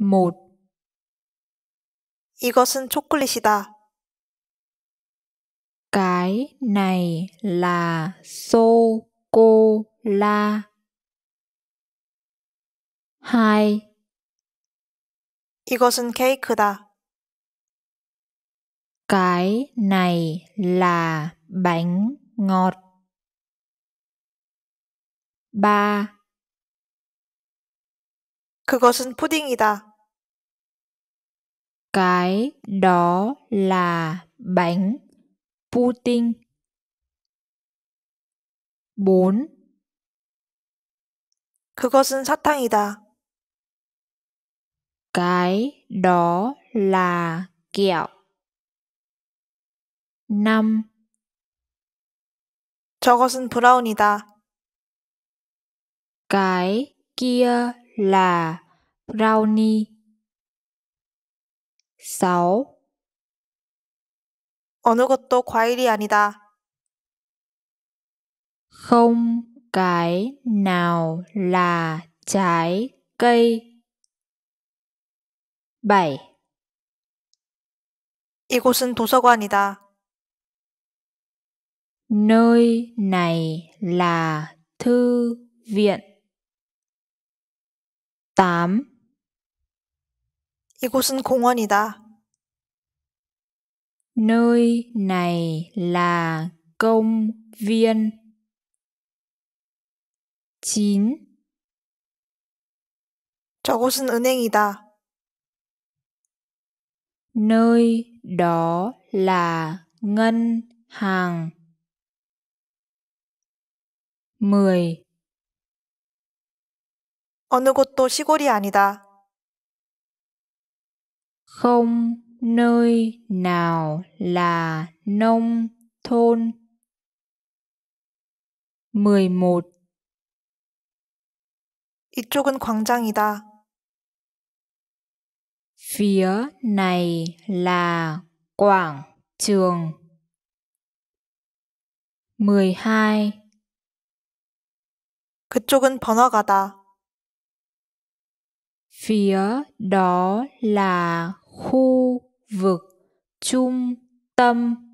một 이것은 초콜릿이다. cái này là sô cô la hai 이것은 케이크다. cái này là bánh ngọt ba 그것은 푸딩이다. cái đó là bánh pudding 4. 그것은 사탕이다. cái đó là kẹo. 5. 저것은 브라운이다. cái kia là brownie. sáu 어느 것도 과일이 아니다. không cái nào là trái cây. bảy 이곳은 도서관이다. nơi này là thư viện. tám 이곳은 공원이다. Nơi này là công viên. 9. 저곳은 은행이다. Nơi đó là ngân hàng. 10. 어느 곳도 시골이 아니다. không nơi nào là nông thôn 11 이쪽은 광장이다. Phía này là quảng trường. 12 그쪽은 번화가다. Phía đó là khu vực trung tâm